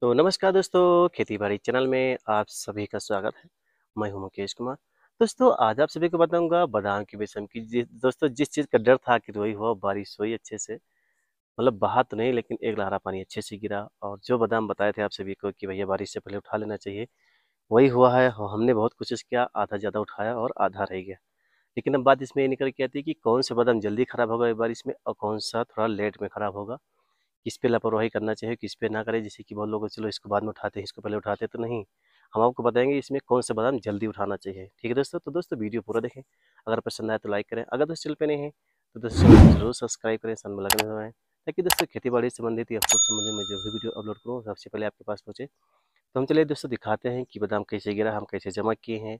तो नमस्कार दोस्तों खेती बाड़ी चैनल में आप सभी का स्वागत है मैं हूं मुकेश कुमार दोस्तों आज आप सभी को बताऊंगा बादाम की बेसम की जिस दोस्तों जिस चीज़ का डर था कि वही हुआ बारिश हुई अच्छे से मतलब बहा तो नहीं लेकिन एक लहरा पानी अच्छे से गिरा और जो बादाम बताए थे आप सभी को कि भैया बारिश से पहले उठा लेना चाहिए वही हुआ है हमने बहुत कोशिश किया आधा ज़्यादा उठाया और आधा रह गया लेकिन अब बात इसमें ये निकल के आती है कि कौन से बादाम जल्दी ख़राब होगा बारिश में और कौन सा थोड़ा लेट में ख़राब होगा किस पे लापरवाही करना चाहिए किस पे ना करें जैसे कि बहुत लोग चलो इसको बाद में उठाते हैं इसको पहले उठाते तो नहीं हम आपको बताएंगे इसमें कौन सा बादाम जल्दी उठाना चाहिए ठीक है दोस्तों तो दोस्तों वीडियो पूरा देखें अगर पसंद आए तो लाइक करें अगर दोस्त चल पर नहीं है तो दोस्तों जरूर सब्सक्राइब करें सन में लगने हुए ताकि दोस्तों खेती बाड़ी संबंधित या फूड संबंधित मैं जो भी वीडियो अपलोड करूँ सबसे पहले आपके पास पहुँचे तो हम चलिए दोस्तों दिखाते हैं कि बादाम कैसे गिरा हम कैसे जमा किए हैं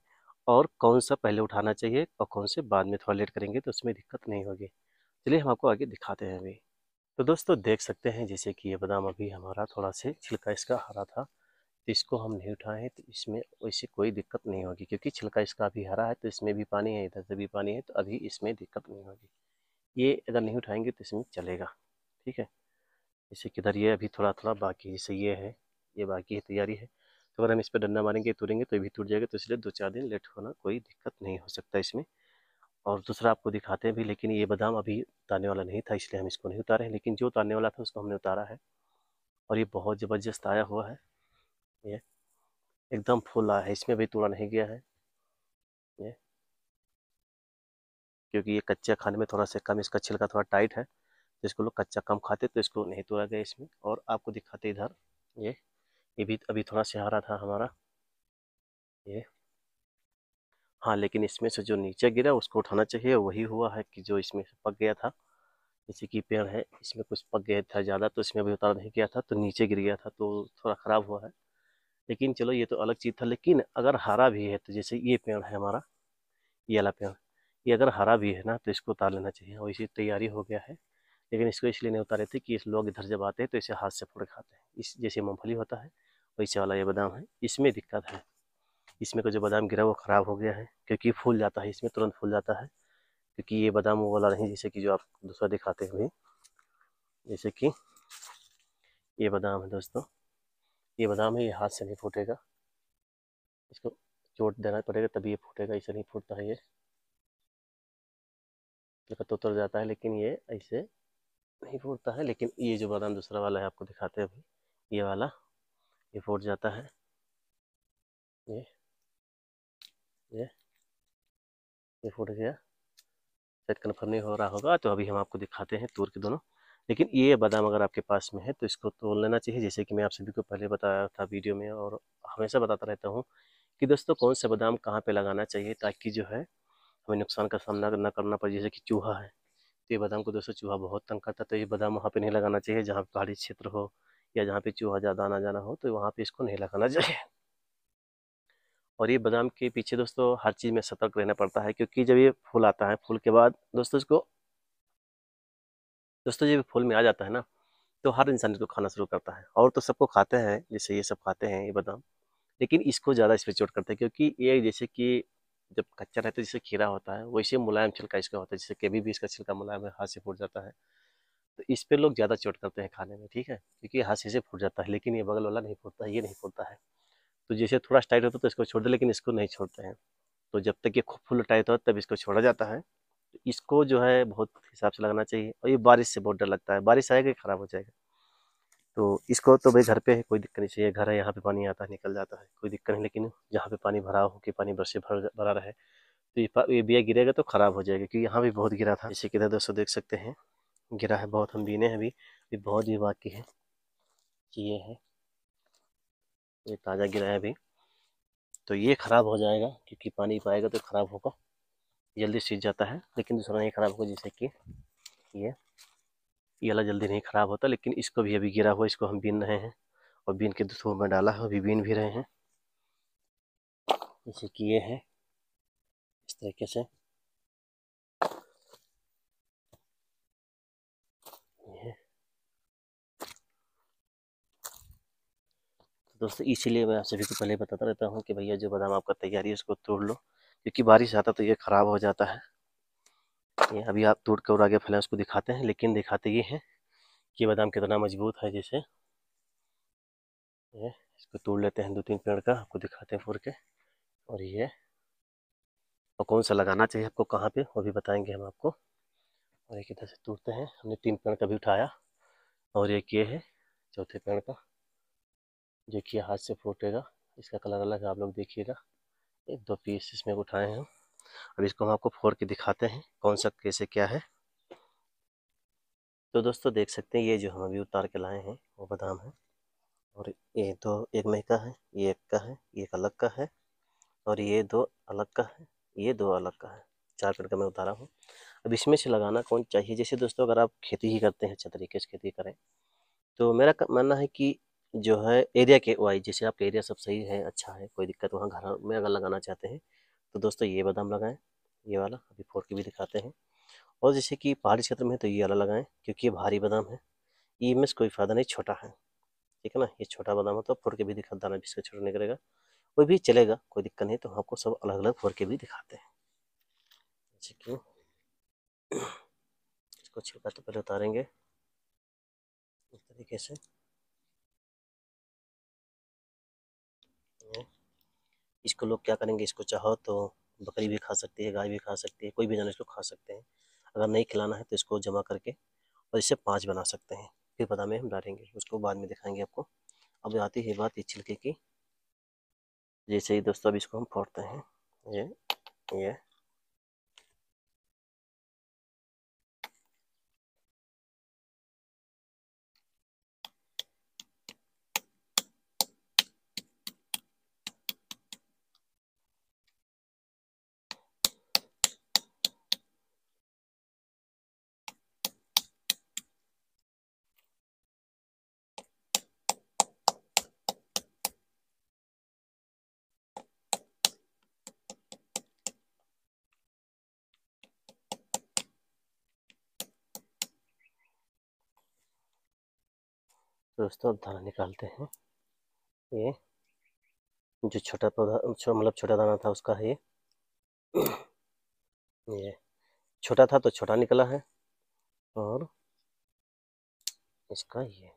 और कौन सा पहले उठाना चाहिए और कौन से बाद में थोड़ा लेट करेंगे तो उसमें दिक्कत नहीं होगी चलिए हम आपको आगे दिखाते हैं अभी तो दोस्तों देख सकते हैं जैसे कि ये बादाम अभी हमारा थोड़ा से छिलका इसका हरा था तो इसको हम नहीं उठाएं तो इसमें वैसे कोई दिक्कत नहीं होगी क्योंकि छिलका इसका अभी हरा है तो इसमें भी पानी है इधर से भी पानी है तो अभी इसमें दिक्कत नहीं होगी ये अगर नहीं उठाएंगे तो इसमें चलेगा ठीक है जैसे कि इधर ये अभी थोड़ा थोड़ा बाकी जैसे ये है ये बाकी है तैयारी है तो अगर हम इस पर डंडा मारेंगे तोड़ेंगे तो ये भी टूट जाएगा तो इसलिए दो चार दिन लेट होना कोई दिक्कत नहीं हो सकता इसमें और दूसरा आपको दिखाते हैं भी लेकिन ये बादाम अभी उतारने वाला नहीं था इसलिए हम इसको नहीं उतारे हैं लेकिन जो उतारने वाला था उसको हमने उतारा है और ये बहुत ज़बरदस्त आया हुआ है ये एकदम फुल आया है इसमें भी तोड़ा नहीं गया है ये क्योंकि ये कच्चा खाने में थोड़ा सा कम इसका छिलका थोड़ा टाइट है तो इसको लोग कच्चा कम खाते तो इसको नहीं तोड़ा गया इसमें और आपको दिखाते इधर ये ये भी अभी थोड़ा सहारा हरा था हमारा ये हाँ लेकिन इसमें से जो नीचे गिरा उसको उठाना चाहिए वही हुआ है कि जो इसमें से पक गया था जैसे कि पेड़ है इसमें कुछ पक गया था ज़्यादा तो इसमें अभी उतार नहीं किया था तो नीचे गिर गया था तो थोड़ा ख़राब हुआ है लेकिन चलो ये तो अलग चीज़ था लेकिन अगर हरा भी है तो जैसे ये पेड़ है हमारा ये वाला पेड़ ये अगर हरा भी है ना तो इसको उतार लेना चाहिए और इसी तैयारी हो गया है लेकिन इसको इसलिए नहीं उतारे थे कि इस लोग इधर जब आते हैं तो इसे हाथ से फोड़ खाते हैं इस जैसे मूँगफली होता है वैसे वाला ये बादाम है इसमें दिक्कत है इसमें का जो बादाम गिरा वो ख़राब हो गया है क्योंकि फूल जाता है इसमें तुरंत फूल जाता है क्योंकि ये बादाम वो वाला नहीं जैसे कि जो आप दूसरा दिखाते हुए जैसे कि ये बादाम है दोस्तों ये बादाम है ये हाथ से नहीं फूटेगा इसको चोट देना पड़ेगा तभी ये फूटेगा ऐसे नहीं फूटता है ये हल्का तो उतर जाता है लेकिन ये ऐसे नहीं फूटता है लेकिन ये जो बादाम दूसरा वाला है आपको दिखाते हैं अभी ये वाला ये फूट जाता है ये ये ये फूट गया शायद कन्फर्म नहीं हो रहा होगा तो अभी हम आपको दिखाते हैं तोड़ के दोनों लेकिन ये बादाम अगर आपके पास में है तो इसको तोड़ लेना चाहिए जैसे कि मैं आप सभी को पहले बताया था वीडियो में और हमेशा बताता रहता हूँ कि दोस्तों कौन सा बादाम कहाँ पे लगाना चाहिए ताकि जो है हमें नुकसान का सामना न करना पड़े जैसे कि चूहा है तो ये बादाम को दोस्तों चूहा बहुत तंग करता है तो ये बादाम वहाँ पर नहीं लगाना चाहिए जहाँ पहाड़ी क्षेत्र हो या जहाँ पे चूहा ज़्यादा आना जाना हो तो वहाँ पे इसको नहीं लगाना चाहिए और ये बादाम के पीछे दोस्तों हर चीज़ में सतर्क रहना पड़ता है क्योंकि जब ये फूल आता है फूल के बाद दोस्तों इसको दोस्तों जब फूल में आ जाता है ना तो हर इंसान इसको खाना शुरू करता है और तो सबको खाते हैं जैसे ये सब खाते हैं ये बादाम लेकिन इसको ज़्यादा इस पर चोट करते हैं क्योंकि ये जैसे कि जब कच्चा रहता है जैसे खीरा होता है वैसे मुलायम छिलका इसका होता है जैसे कभी भी इसका छिलका मुलायम है हाथ से फूट जाता है तो इस पर लोग ज़्यादा चोट करते हैं खाने में ठीक है क्योंकि हाथ से फूट जाता है लेकिन ये बगल वाला नहीं फूटता ये नहीं फूटता है तो जैसे थोड़ा टाइट होता है तो इसको छोड़ दे लेकिन इसको नहीं छोड़ते हैं तो जब तक ये खूब फुल टाइट हो तब इसको छोड़ा जाता है तो इसको जो है बहुत हिसाब से लगाना चाहिए और ये बारिश से बहुत डर लगता है बारिश आएगा ही ख़राब हो जाएगा तो इसको तो भाई घर पे है कोई दिक्कत नहीं चाहिए घर है यहाँ पे पानी आता है निकल जाता है कोई दिक्कत नहीं लेकिन जहाँ पे पानी भरा हो कि पानी बरसे भर भरा रहे तो ये, ये बिया गिरेगा तो ख़राब हो जाएगा क्योंकि यहाँ भी बहुत गिरा था इसी किधर दोस्तों देख सकते हैं गिरा है बहुत हम बीने हैं अभी बहुत ही बाकी है ये है ये ताज़ा गिरा है अभी तो ये ख़राब हो जाएगा क्योंकि पानी पाएगा तो ख़राब होगा जल्दी सीज जाता है लेकिन दूसरा नहीं ख़राब होगा जैसे कि ये ये वाला जल्दी नहीं ख़राब होता लेकिन इसको भी अभी गिरा हुआ इसको हम बीन रहे हैं और बीन के दूसरों में डाला है अभी बीन भी रहे हैं जैसे कि ये है इस तरीके से दोस्तों इसीलिए मैं आप सभी को पहले बताता रहता हूँ कि भैया जो बादाम आपका तैयारी है उसको तोड़ लो क्योंकि बारिश आता तो ये ख़राब हो जाता है ये अभी आप तोड़ कर आगे फैलें उसको दिखाते हैं लेकिन दिखाते ये हैं कि बादाम कितना मजबूत है जैसे ये इसको तोड़ लेते हैं दो तीन पेड़ का आपको दिखाते हैं फोड़ के और ये और कौन सा लगाना चाहिए आपको कहाँ पे वो भी बताएंगे हम आपको और एक इधर से तोड़ते हैं हमने तीन पेड़ का भी उठाया और एक ये है चौथे पेड़ का जो कि हाथ से फूटेगा इसका कलर अलग है आप लोग देखिएगा एक दो पीस इसमें उठाए हैं अब इसको हम आपको फोड़ के दिखाते हैं कौन सा कैसे क्या है तो दोस्तों देख सकते हैं ये जो हम अभी उतार के लाए हैं वो बादाम है और ये दो एक मह का है ये एक का है ये एक अलग का है और ये दो अलग का है ये दो अलग का है चार पेड़ का मैं उतारा हूँ अब इसमें से लगाना कौन चाहिए जैसे दोस्तों अगर आप खेती ही करते हैं अच्छे तरीके से खेती करें तो मेरा मानना है कि जो है एरिया के वाइज जैसे आपका एरिया सब सही है अच्छा है कोई दिक्कत वहाँ घर में अगर लगाना चाहते हैं तो दोस्तों ये बादाम लगाएं ये वाला अभी फोर के भी दिखाते हैं और जैसे कि पहाड़ी क्षेत्र में है तो ये वाला लगाएं क्योंकि ये भारी बादाम है ई में कोई फ़ायदा नहीं छोटा है ठीक है ना ये छोटा बादाम है तो फोर के भी दिखा दाना भी इसका छोटा निकलेगा कोई भी चलेगा कोई दिक्कत नहीं तो हम आपको सब अलग अलग फोर के भी दिखाते हैं जैसे कि इसको छिलका तो पहले उतारेंगे इस तरीके से इसको लोग क्या करेंगे इसको चाहो तो बकरी भी खा सकती है गाय भी खा सकती है कोई भी जानवर इसको खा सकते हैं अगर नहीं खिलाना है तो इसको जमा करके और इससे पाँच बना सकते हैं फिर पता में हम डालेंगे उसको बाद में दिखाएंगे आपको अब आती है बात इस छिलके की जैसे ही दोस्तों अब इसको हम फोड़ते हैं ये ये दोस्तों दाना निकालते हैं ये जो छोटा पौधा छो, मतलब छोटा दाना था उसका है ये ये छोटा था तो छोटा निकला है और इसका ये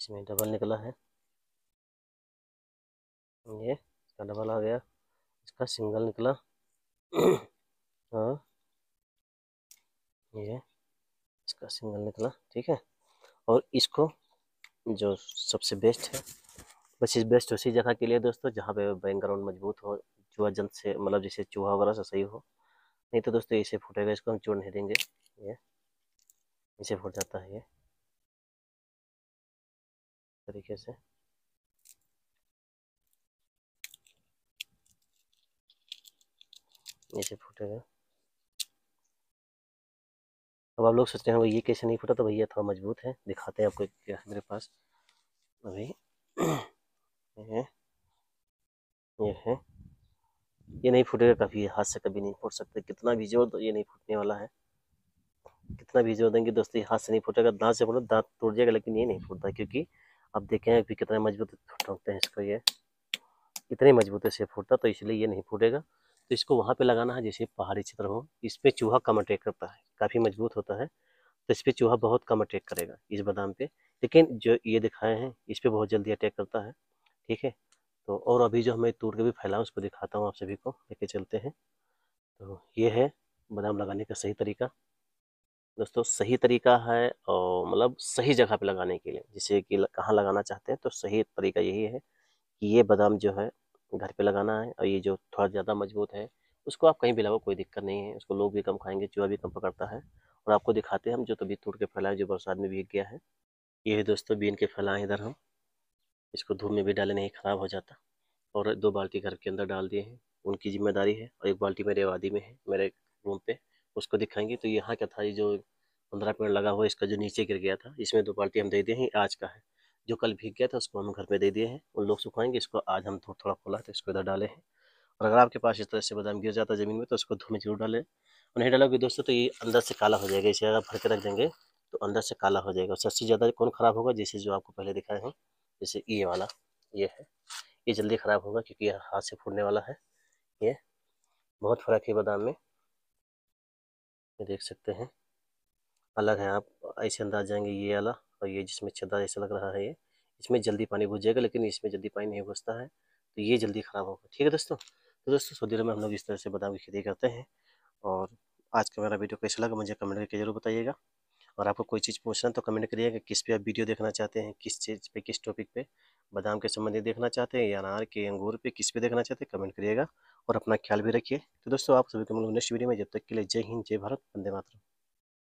इसमें डबल निकला है ये इसका डबल आ गया इसका सिंगल निकला और ये इसका सिंगल निकला ठीक है और इसको जो सबसे बेस्ट है बस इस बेस्ट उसी जगह के लिए दोस्तों जहाँ पे बैकग्राउंड मजबूत हो चूहा जल्द से मतलब जैसे चूहा वगैरह से सही हो नहीं तो दोस्तों इसे फूटेगा इसको हम चूड़ नहीं देंगे ये इसे फूट जाता है ये तरीके से इसे फूटेगा अब आप लोग सोच रहे हैं हाँ, ये कैसे नहीं फूटा तो भैया थोड़ा मजबूत है दिखाते हैं आपको क्या है मेरे पास अभी ये है ये है ये नहीं फूटेगा कभी हाथ से कभी नहीं फूट सकते कितना भी जोर दो ये नहीं फूटने वाला है कितना भी जोर देंगे दोस्तों ये हाथ से नहीं फूटेगा दांत से फूटो दांत टूट जाएगा लेकिन ये नहीं फूटता क्योंकि आप देखें अभी कितना मजबूत ठोकते हैं इसको ये इतने मजबूती से फूटता तो इसलिए ये नहीं फूटेगा तो इसको वहाँ पे लगाना है जैसे पहाड़ी क्षेत्र हो इस पर चूहा कम अटैक करता है काफ़ी मजबूत होता है तो इस पर चूहा बहुत कम अटैक करेगा इस बादाम पे लेकिन जो ये दिखाए हैं इस पर बहुत जल्दी अटैक करता है ठीक है तो और अभी जो हमें तोड़ के भी फैला उसको दिखाता हूँ आप सभी को लेके चलते हैं तो ये है बादाम लगाने का सही तरीका दोस्तों सही तरीका है और मतलब सही जगह पे लगाने के लिए जैसे कि कहाँ लगाना चाहते हैं तो सही तरीका यही है कि ये बादाम जो है घर पे लगाना है और ये जो थोड़ा ज़्यादा मजबूत है उसको आप कहीं भी लगाओ कोई दिक्कत नहीं है उसको लोग भी कम खाएंगे चूहा भी कम पकड़ता है और आपको दिखाते हैं हम जो तभी तोड़ के फैलाए जो बरसात में भीग गया है ये है दोस्तों बीन के फैलाएँ इधर हम इसको धूप में भी डाले नहीं ख़राब हो जाता और दो बाल्टी घर के अंदर डाल दिए हैं उनकी जिम्मेदारी है और एक बाल्टी मेरे आबादी में है मेरे रूम पर उसको दिखाएंगे तो यहाँ क्या था ये जो पंद्रह पेड़ लगा हुआ इसका जो नीचे गिर गया था इसमें दो बाल्टी हम दे दिए हैं आज का है जो कल भीग गया था उसको हम घर पे दे दिए हैं उन लोग सुखाएंगे इसको आज हम थोड़ा थोड़ा खोला था इसको इधर डाले हैं और अगर आपके पास इस तरह से बादाम गिर जाता है ज़मीन में तो उसको धूप में जरूर डालें और नहीं डालोगे दोस्तों तो ये अंदर से काला हो जाएगा इसे अगर भर के रख देंगे तो अंदर से काला हो जाएगा सबसे ज़्यादा कौन ख़राब होगा जैसे जो आपको पहले दिखाए हैं जैसे ये वाला ये है ये जल्दी ख़राब होगा क्योंकि यह हाथ से फूटने वाला है ये बहुत फ़र्क है बादाम में ये देख सकते हैं अलग है आप ऐसे अंदाज जाएंगे ये वाला और मतलब ये जिसमें छदा जैसा लग रहा है ये इसमें जल्दी पानी घुस जाएगा लेकिन इसमें जल्दी पानी नहीं घुसता है तो ये जल्दी ख़राब होगा ठीक है दोस्तों तो दोस्तों सऊदी अरब में हम लोग इस तरह से बदाम की खेती करते हैं और आज का मेरा वीडियो कैसा लगा मुझे कमेंट करके जरूर बताइएगा और आपको कोई चीज़ पूछना तो कमेंट करिएगा किस पे आप वीडियो देखना चाहते हैं किस चीज़ पे किस टॉपिक पे बादाम के संबंधित देखना चाहते हैं या अनार के अंगूर पे किस पे देखना चाहते हैं कमेंट करिएगा और अपना ख्याल भी रखिए तो दोस्तों आप सभी को मिलूंगा नेक्स्ट वीडियो में जब तक के लिए जय हिंद जय भारत वंदे मातरम